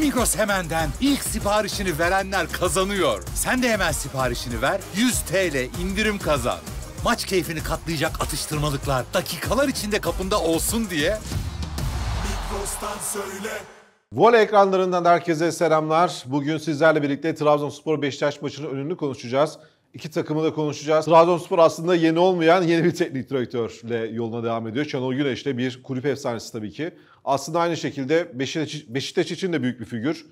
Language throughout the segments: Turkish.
Migros Hemen'den ilk siparişini verenler kazanıyor. Sen de hemen siparişini ver, 100 TL indirim kazan. Maç keyfini katlayacak atıştırmalıklar dakikalar içinde kapında olsun diye... Migros'tan söyle... Voley ekranlarından herkese selamlar. Bugün sizlerle birlikte Trabzonspor Beşiktaş maçının önünü konuşacağız. İki takımı da konuşacağız. Trabzonspor aslında yeni olmayan yeni bir teknik direktörle yoluna devam ediyor. Şenol Güneş de bir kulüp efsanesi tabii ki. Aslında aynı şekilde Beşiktaş, için de büyük bir figür.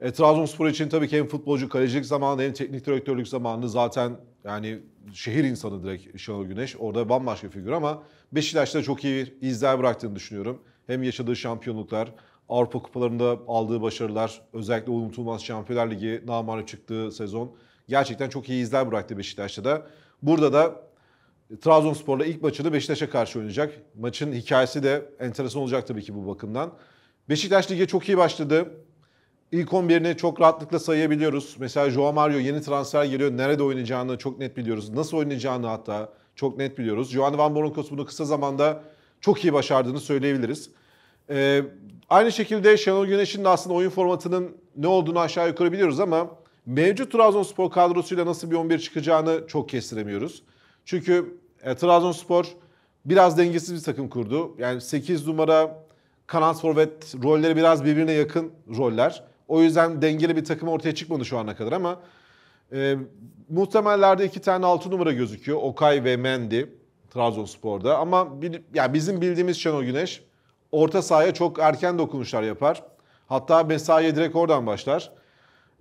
E, Trabzonspor için tabii ki hem futbolcu kalecilik zamanı hem teknik direktörlük zamanı zaten yani şehir insanı direkt Şenol Güneş. Orada bambaşka bir figür ama Beşiktaş'ta çok iyi izler bıraktığını düşünüyorum. Hem yaşadığı şampiyonluklar, Avrupa kupalarında aldığı başarılar, özellikle unutulmaz Şampiyonlar Ligi namarı çıktığı sezon gerçekten çok iyi izler bıraktı Beşiktaş'ta da. Burada da e, Trabzonspor'la ilk maçını Beşiktaş'a karşı oynayacak. Maçın hikayesi de enteresan olacak tabii ki bu bakımdan. Beşiktaş ligi çok iyi başladı. İlk 11'ini çok rahatlıkla sayabiliyoruz. Mesela Joao Mario yeni transfer geliyor. Nerede oynayacağını çok net biliyoruz. Nasıl oynayacağını hatta çok net biliyoruz. Johan Van Bronckhorst bunu kısa zamanda çok iyi başardığını söyleyebiliriz. Ee, aynı şekilde Şenol Güneş'in de aslında oyun formatının ne olduğunu aşağı yukarı biliyoruz ama mevcut Trabzonspor kadrosuyla nasıl bir 11 çıkacağını çok kestiremiyoruz. Çünkü e, Trabzonspor biraz dengesiz bir takım kurdu. Yani 8 numara kanat forvet rolleri biraz birbirine yakın roller. O yüzden dengeli bir takım ortaya çıkmadı şu ana kadar ama e, muhtemellerde iki tane 6 numara gözüküyor. Okay ve Mendy Trabzonspor'da ama bir, yani bizim bildiğimiz Şenol Güneş orta sahaya çok erken dokunuşlar yapar. Hatta mesaiye direkt oradan başlar.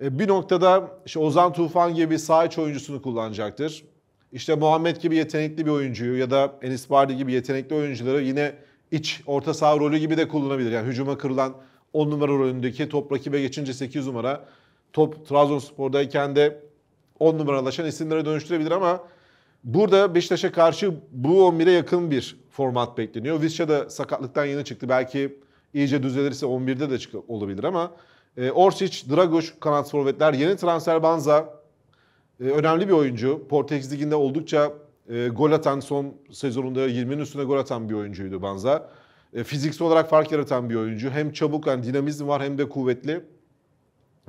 E, bir noktada işte Ozan Tufan gibi sağ iç oyuncusunu kullanacaktır. İşte Muhammed gibi yetenekli bir oyuncuyu ya da Enis Bardi gibi yetenekli oyuncuları yine iç orta saha rolü gibi de kullanabilir. Yani hücuma kırılan 10 numara rolündeki top rakibe geçince 8 numara top Trabzonspor'dayken de 10 numaralaşan isimlere dönüştürebilir ama burada Beşiktaş'a karşı bu 11'e yakın bir format bekleniyor. Visca da sakatlıktan yeni çıktı. Belki iyice düzelirse 11'de de çık olabilir ama e, Orsic, Dragoş kanat forvetler. Yeni transfer Banza. E, önemli bir oyuncu. Portekiz Ligi'nde oldukça e, gol atan, son sezonunda 20'nin üstüne gol atan bir oyuncuydu Banza. E, fiziksel olarak fark yaratan bir oyuncu. Hem çabuk, yani dinamizm var hem de kuvvetli.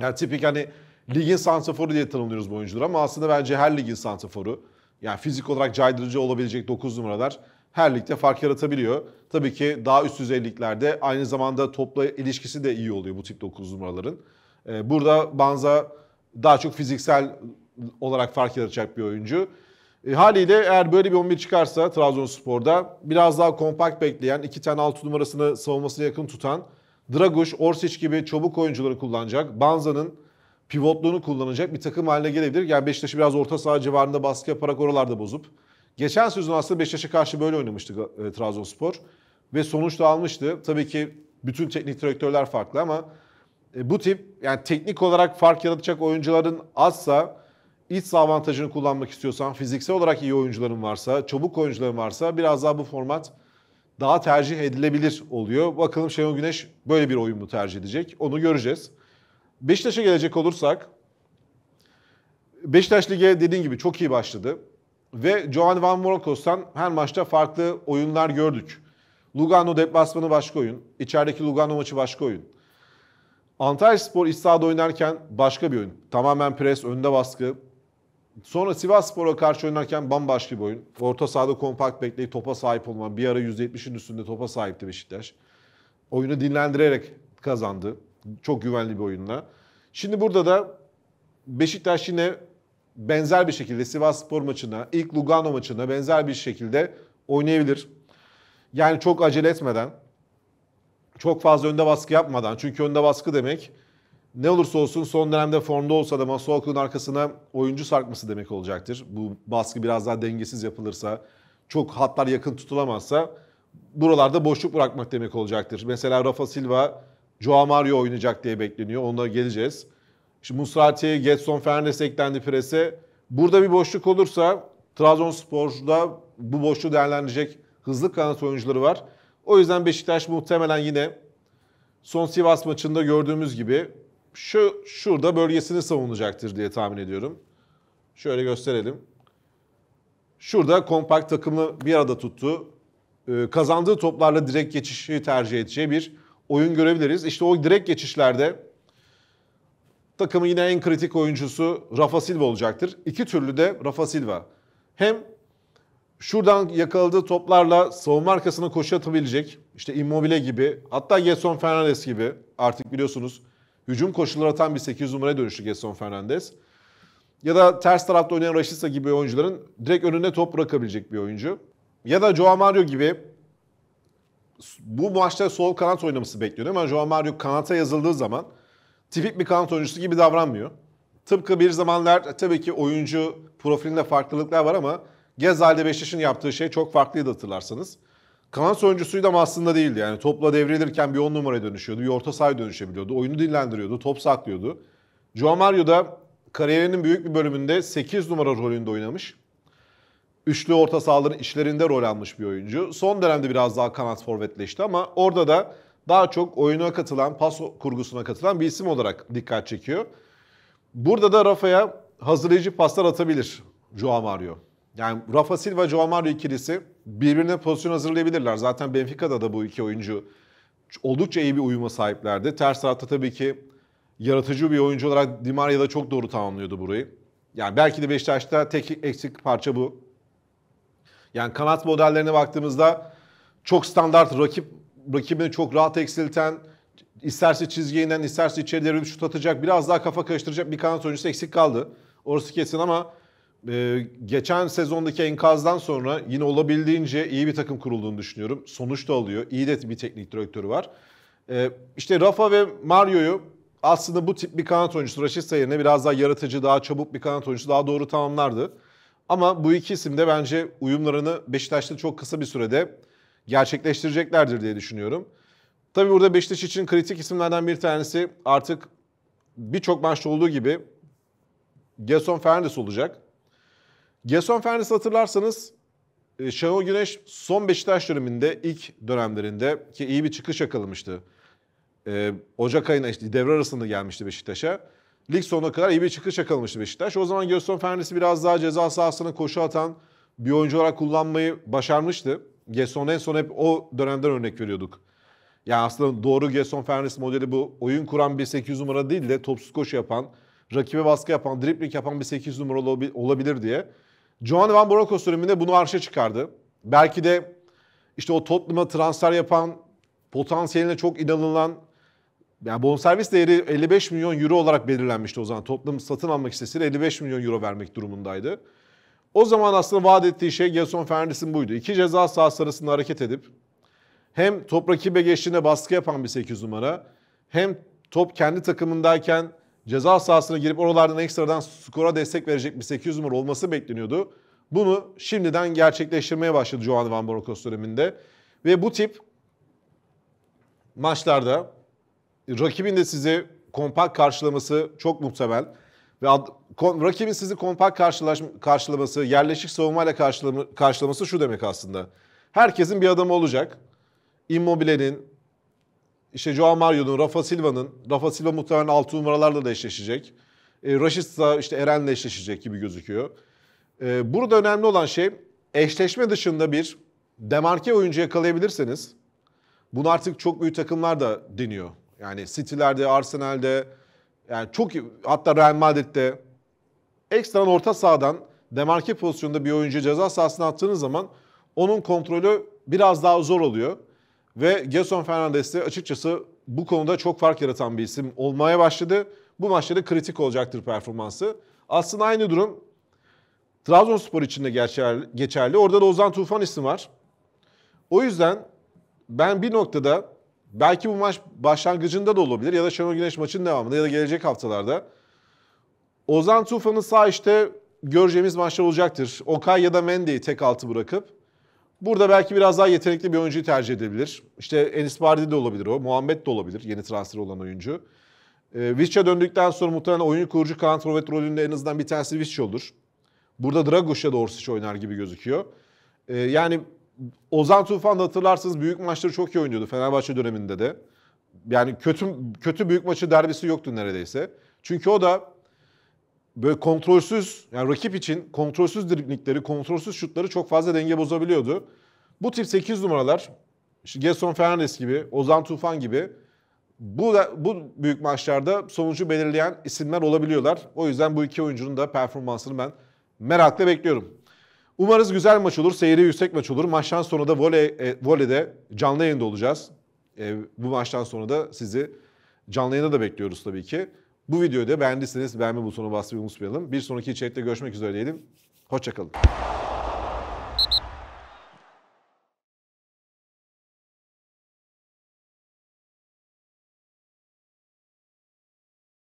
Yani tipik hani ligin santraforu diye tanımlıyoruz bu oyuncuları ama aslında bence her ligin santraforu. Yani fizik olarak caydırıcı olabilecek 9 numaralar her ligde fark yaratabiliyor. Tabii ki daha üst düzeyliklerde aynı zamanda topla ilişkisi de iyi oluyor bu tip 9 numaraların. Ee, burada Banza daha çok fiziksel olarak fark yaratacak bir oyuncu. E, haliyle eğer böyle bir 11 çıkarsa Trabzonspor'da biraz daha kompakt bekleyen, iki tane 6 numarasını savunmasına yakın tutan, Draguş, Orsic gibi çabuk oyuncuları kullanacak, Banza'nın pivotluğunu kullanacak bir takım haline gelebilir. Yani Beşiktaş'ı biraz orta saha civarında baskı yaparak oralarda bozup Geçen sezon aslında Beşiktaş'a karşı böyle oynamıştı e, Trabzonspor. Ve sonuç da almıştı. Tabii ki bütün teknik direktörler farklı ama e, bu tip yani teknik olarak fark yaratacak oyuncuların azsa iç avantajını kullanmak istiyorsan, fiziksel olarak iyi oyuncuların varsa, çabuk oyuncuların varsa biraz daha bu format daha tercih edilebilir oluyor. Bakalım Şenol Güneş böyle bir oyun mu tercih edecek? Onu göreceğiz. Beşiktaş'a gelecek olursak Beşiktaş Lig'e dediğin gibi çok iyi başladı ve Johan Van Morokos'tan her maçta farklı oyunlar gördük. Lugano deplasmanı başka oyun. İçerideki Lugano maçı başka oyun. Antalya Spor iç oynarken başka bir oyun. Tamamen pres, önde baskı. Sonra Sivas Spor'a karşı oynarken bambaşka bir oyun. Orta sahada kompakt bekleyip topa sahip olman. Bir ara %70'in üstünde topa sahipti Beşiktaş. Oyunu dinlendirerek kazandı. Çok güvenli bir oyunla. Şimdi burada da Beşiktaş yine benzer bir şekilde Sivas Spor maçına, ilk Lugano maçına benzer bir şekilde oynayabilir. Yani çok acele etmeden, çok fazla önde baskı yapmadan. Çünkü önde baskı demek ne olursa olsun son dönemde formda olsa da Masuaku'nun arkasına oyuncu sarkması demek olacaktır. Bu baskı biraz daha dengesiz yapılırsa, çok hatlar yakın tutulamazsa buralarda boşluk bırakmak demek olacaktır. Mesela Rafa Silva, Joao Mario oynayacak diye bekleniyor. Ona geleceğiz. İşte Musrati, Getson, Fernandes eklendi prese. Burada bir boşluk olursa Trabzonspor'da bu boşluğu değerlendirecek hızlı kanat oyuncuları var. O yüzden Beşiktaş muhtemelen yine son Sivas maçında gördüğümüz gibi şu şurada bölgesini savunacaktır diye tahmin ediyorum. Şöyle gösterelim. Şurada kompakt takımı bir arada tuttu. Ee, kazandığı toplarla direkt geçişi tercih edeceği bir oyun görebiliriz. İşte o direkt geçişlerde Takımın yine en kritik oyuncusu Rafa Silva olacaktır. İki türlü de Rafa Silva. Hem şuradan yakaladığı toplarla savunma arkasına koşu atabilecek. İşte Immobile gibi hatta Gerson Fernandes gibi artık biliyorsunuz hücum koşulları atan bir 8 numaraya dönüştü Gerson Fernandes. Ya da ters tarafta oynayan Rashica gibi oyuncuların direkt önüne top bırakabilecek bir oyuncu. Ya da Joao Mario gibi bu maçta sol kanat oynaması bekleniyor ama Joao Mario kanata yazıldığı zaman tipik bir kanat oyuncusu gibi davranmıyor. Tıpkı bir zamanlar e, tabii ki oyuncu profilinde farklılıklar var ama Gezal'de Beşiktaş'ın yaptığı şey çok farklıydı hatırlarsanız. Kanat oyuncusuydu ama aslında değildi. Yani topla devrilirken bir on numaraya dönüşüyordu, bir orta sahaya dönüşebiliyordu. Oyunu dinlendiriyordu, top saklıyordu. Joao Mario da kariyerinin büyük bir bölümünde 8 numara rolünde oynamış. Üçlü orta sahaların işlerinde rol almış bir oyuncu. Son dönemde biraz daha kanat forvetleşti ama orada da daha çok oyuna katılan, pas kurgusuna katılan bir isim olarak dikkat çekiyor. Burada da Rafa'ya hazırlayıcı paslar atabilir Joao Mario. Yani Rafa Silva, Joao Mario ikilisi birbirine pozisyon hazırlayabilirler. Zaten Benfica'da da bu iki oyuncu oldukça iyi bir uyuma sahiplerdi. Ters tarafta tabii ki yaratıcı bir oyuncu olarak Di Maria da çok doğru tamamlıyordu burayı. Yani belki de Beşiktaş'ta tek eksik parça bu. Yani kanat modellerine baktığımızda çok standart rakip rakibini çok rahat eksilten, isterse çizgiye inen, isterse içeri devirip şut atacak, biraz daha kafa karıştıracak bir kanat oyuncusu eksik kaldı. Orası kesin ama e, geçen sezondaki enkazdan sonra yine olabildiğince iyi bir takım kurulduğunu düşünüyorum. Sonuç da alıyor. İyi de bir teknik direktörü var. E, işte Rafa ve Mario'yu aslında bu tip bir kanat oyuncusu Raşitsa yerine biraz daha yaratıcı, daha çabuk bir kanat oyuncusu daha doğru tamamlardı. Ama bu iki isim de bence uyumlarını Beşiktaş'ta çok kısa bir sürede gerçekleştireceklerdir diye düşünüyorum. Tabii burada Beşiktaş için kritik isimlerden bir tanesi artık birçok maçta olduğu gibi Gerson Fernandes olacak. Gerson Fernandes hatırlarsanız e, Şenol Güneş son Beşiktaş döneminde ilk dönemlerinde ki iyi bir çıkış yakalamıştı. E, Ocak ayında işte devre arasında gelmişti Beşiktaş'a. Lig sonuna kadar iyi bir çıkış yakalamıştı Beşiktaş. O zaman Gerson Fernandes'i biraz daha ceza sahasına koşu atan bir oyuncu olarak kullanmayı başarmıştı. Gesson en son hep o dönemden örnek veriyorduk. Yani aslında doğru Gerson Fernandes modeli bu oyun kuran bir 8 numara değil de topsuz koşu yapan, rakibe baskı yapan, dripling yapan bir 8 numara olabilir diye. Johan Van Brokos döneminde bunu arşa çıkardı. Belki de işte o topluma transfer yapan, potansiyeline çok inanılan, yani bonservis değeri 55 milyon euro olarak belirlenmişti o zaman. Tottenham satın almak istesin 55 milyon euro vermek durumundaydı. O zaman aslında vaat ettiği şey Gelson Fernandes'in buydu. İki ceza sahası arasında hareket edip hem top rakibe geçtiğinde baskı yapan bir 8 numara hem top kendi takımındayken ceza sahasına girip oralardan ekstradan skora destek verecek bir 8 numara olması bekleniyordu. Bunu şimdiden gerçekleştirmeye başladı Johan Van Bronckhorst döneminde. Ve bu tip maçlarda rakibin de sizi kompakt karşılaması çok muhtemel. Ve ad, kon, rakibin sizi kompakt karşılaş, karşılaması, yerleşik savunmayla karşılama, karşılaması şu demek aslında. Herkesin bir adamı olacak. Immobile'nin, işte Joao Mario'nun, Rafa Silva'nın, Rafa Silva muhtemelen 6 numaralarla da eşleşecek. E, Raşit ise işte Eren'le eşleşecek gibi gözüküyor. E, burada önemli olan şey eşleşme dışında bir demarke oyuncu yakalayabilirseniz bunu artık çok büyük takımlar da deniyor. Yani City'lerde, Arsenal'de, yani çok hatta Real Madrid'de ekstra orta sahadan demarke pozisyonunda bir oyuncu ceza sahasına attığınız zaman onun kontrolü biraz daha zor oluyor. Ve Gerson Fernandes de açıkçası bu konuda çok fark yaratan bir isim olmaya başladı. Bu maçta da kritik olacaktır performansı. Aslında aynı durum Trabzonspor için de geçerli. Orada da Ozan Tufan ismi var. O yüzden ben bir noktada belki bu maç başlangıcında da olabilir ya da Şenol Güneş maçın devamında ya da gelecek haftalarda. Ozan Tufan'ı sağ işte göreceğimiz maçlar olacaktır. Okay ya da Mendy'yi tek altı bırakıp burada belki biraz daha yetenekli bir oyuncuyu tercih edebilir. İşte Enis Bardi de olabilir o. Muhammed de olabilir yeni transfer olan oyuncu. E, Vizca döndükten sonra muhtemelen oyun kurucu kanat forvet rolünde en azından bir tanesi Vizca olur. Burada Dragoş'a doğrusu hiç oynar gibi gözüküyor. E, yani Ozan Tufan da hatırlarsınız büyük maçları çok iyi oynuyordu Fenerbahçe döneminde de. Yani kötü kötü büyük maçı derbisi yoktu neredeyse. Çünkü o da böyle kontrolsüz yani rakip için kontrolsüz driblingleri, kontrolsüz şutları çok fazla denge bozabiliyordu. Bu tip 8 numaralar işte Gerson Fernandes gibi, Ozan Tufan gibi bu bu büyük maçlarda sonucu belirleyen isimler olabiliyorlar. O yüzden bu iki oyuncunun da performansını ben merakla bekliyorum. Umarız güzel maç olur, seyri yüksek maç olur. Maçtan sonra da voley, e, voleyde canlı yayında olacağız. E, bu maçtan sonra da sizi canlı yayında da bekliyoruz tabii ki. Bu videoyu da beğendiyseniz beğenme butonuna basmayı unutmayalım. Bir sonraki içerikte görüşmek üzere diyelim. Hoşçakalın.